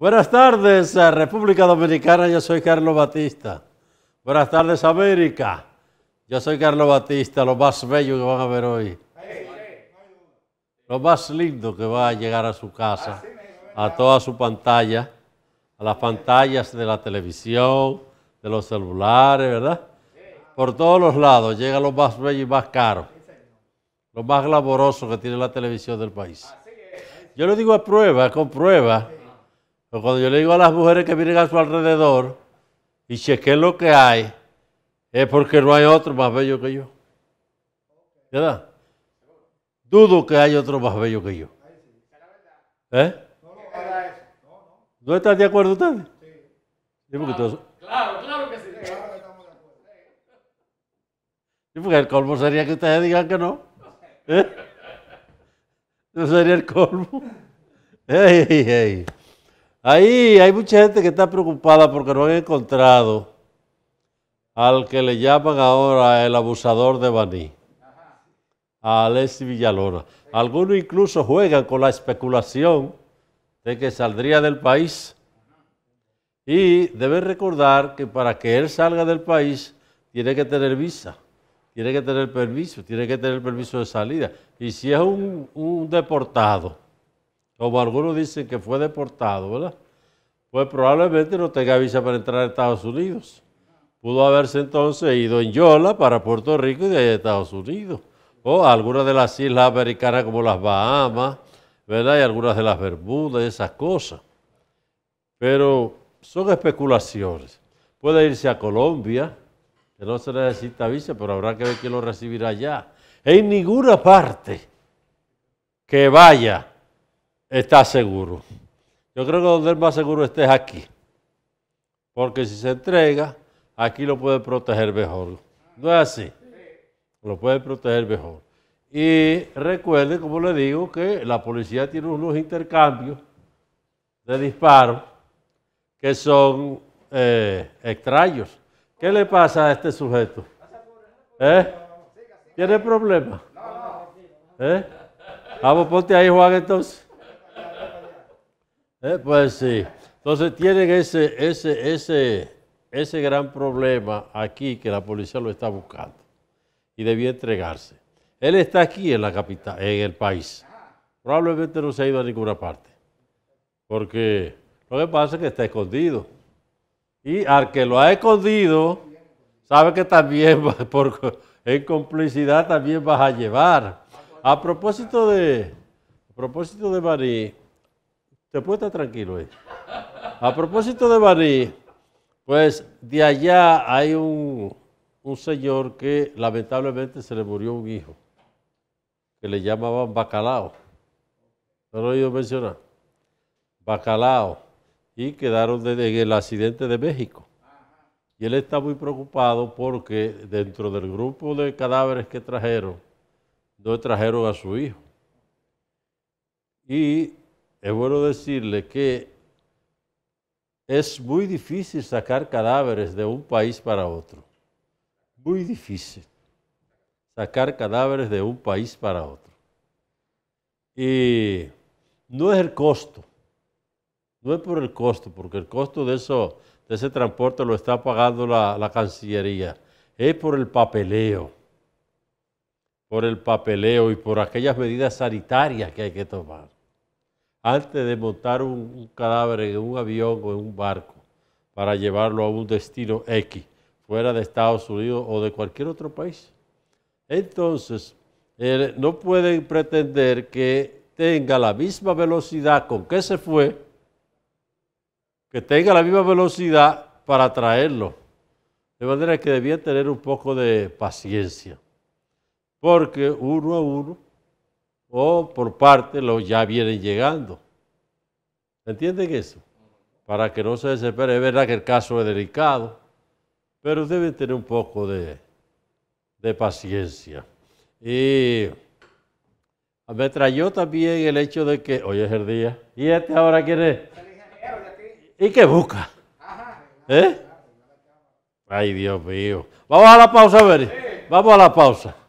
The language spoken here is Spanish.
Buenas tardes, eh, República Dominicana. Yo soy Carlos Batista. Buenas tardes, América. Yo soy Carlos Batista, lo más bello que van a ver hoy. Lo más lindo que va a llegar a su casa, a toda su pantalla, a las pantallas de la televisión, de los celulares, ¿verdad? Por todos los lados llega lo más bello y más caro, lo más laboroso que tiene la televisión del país. Yo lo digo a prueba, con prueba pero cuando yo le digo a las mujeres que vienen a su alrededor y chequen lo que hay, es porque no hay otro más bello que yo. ¿Verdad? Dudo que haya otro más bello que yo. ¿Eh? ¿No están de acuerdo ustedes? Sí. Claro, claro, que sí. Claro que estamos de acuerdo. Sí, porque el colmo sería que ustedes digan que no. ¿Eh? No sería el colmo. ¡Ey, ey, ey! Ahí hay mucha gente que está preocupada porque no han encontrado al que le llaman ahora el abusador de Baní, a Alexis Villalona. Algunos incluso juegan con la especulación de que saldría del país. Y deben recordar que para que él salga del país tiene que tener visa, tiene que tener permiso, tiene que tener permiso de salida. Y si es un, un deportado, como algunos dicen que fue deportado, ¿verdad? Pues probablemente no tenga visa para entrar a Estados Unidos. Pudo haberse entonces ido en Yola para Puerto Rico y de ahí a Estados Unidos. O a de las islas americanas como las Bahamas, ¿verdad? Y algunas de las Bermudas y esas cosas. Pero son especulaciones. Puede irse a Colombia, que no se necesita visa, pero habrá que ver quién lo recibirá allá. En ninguna parte que vaya está seguro. Yo creo que donde es más seguro esté es aquí. Porque si se entrega, aquí lo puede proteger mejor. ¿No es así? Lo puede proteger mejor. Y recuerde, como le digo, que la policía tiene unos intercambios de disparos que son eh, extraños. ¿Qué le pasa a este sujeto? ¿Eh? ¿Tiene problemas? ¿Eh? Vamos, ponte ahí, Juan, entonces. Eh, pues sí. Entonces tienen ese, ese, ese, ese gran problema aquí que la policía lo está buscando y debía entregarse. Él está aquí en la capital, en el país. Probablemente no se ha ido a ninguna parte. Porque lo que pasa es que está escondido. Y al que lo ha escondido, sabe que también en complicidad también vas a llevar. A propósito de, a propósito de Marí, se puede estar tranquilo ahí. A propósito de Baní, pues de allá hay un, un señor que lamentablemente se le murió un hijo, que le llamaban Bacalao. ¿No lo he oído mencionar? Bacalao. Y quedaron en el accidente de México. Y él está muy preocupado porque dentro del grupo de cadáveres que trajeron, no trajeron a su hijo. Y es bueno decirle que es muy difícil sacar cadáveres de un país para otro. Muy difícil sacar cadáveres de un país para otro. Y no es el costo, no es por el costo, porque el costo de, eso, de ese transporte lo está pagando la Cancillería, es por el papeleo, por el papeleo y por aquellas medidas sanitarias que hay que tomar antes de montar un, cadáver en un avión o en un barco para llevarlo a un destino X, fuera de Estados Unidos o de cualquier otro país. Entonces, no pueden pretender que tenga la misma velocidad con que se fue, que tenga la misma velocidad para traerlo. De manera que debía tener un poco de paciencia, porque uno a uno o por parte los ya vienen llegando. ¿Entienden eso? Para que no se desesperen Es verdad que el caso es delicado, pero deben tener un poco de, de paciencia. Y me trayó también el hecho de que, hoy es el día, ¿y este ahora quién es? ¿Y qué busca? ¿Eh? Ay, Dios mío. Vamos a la pausa, Beri. Vamos a la pausa.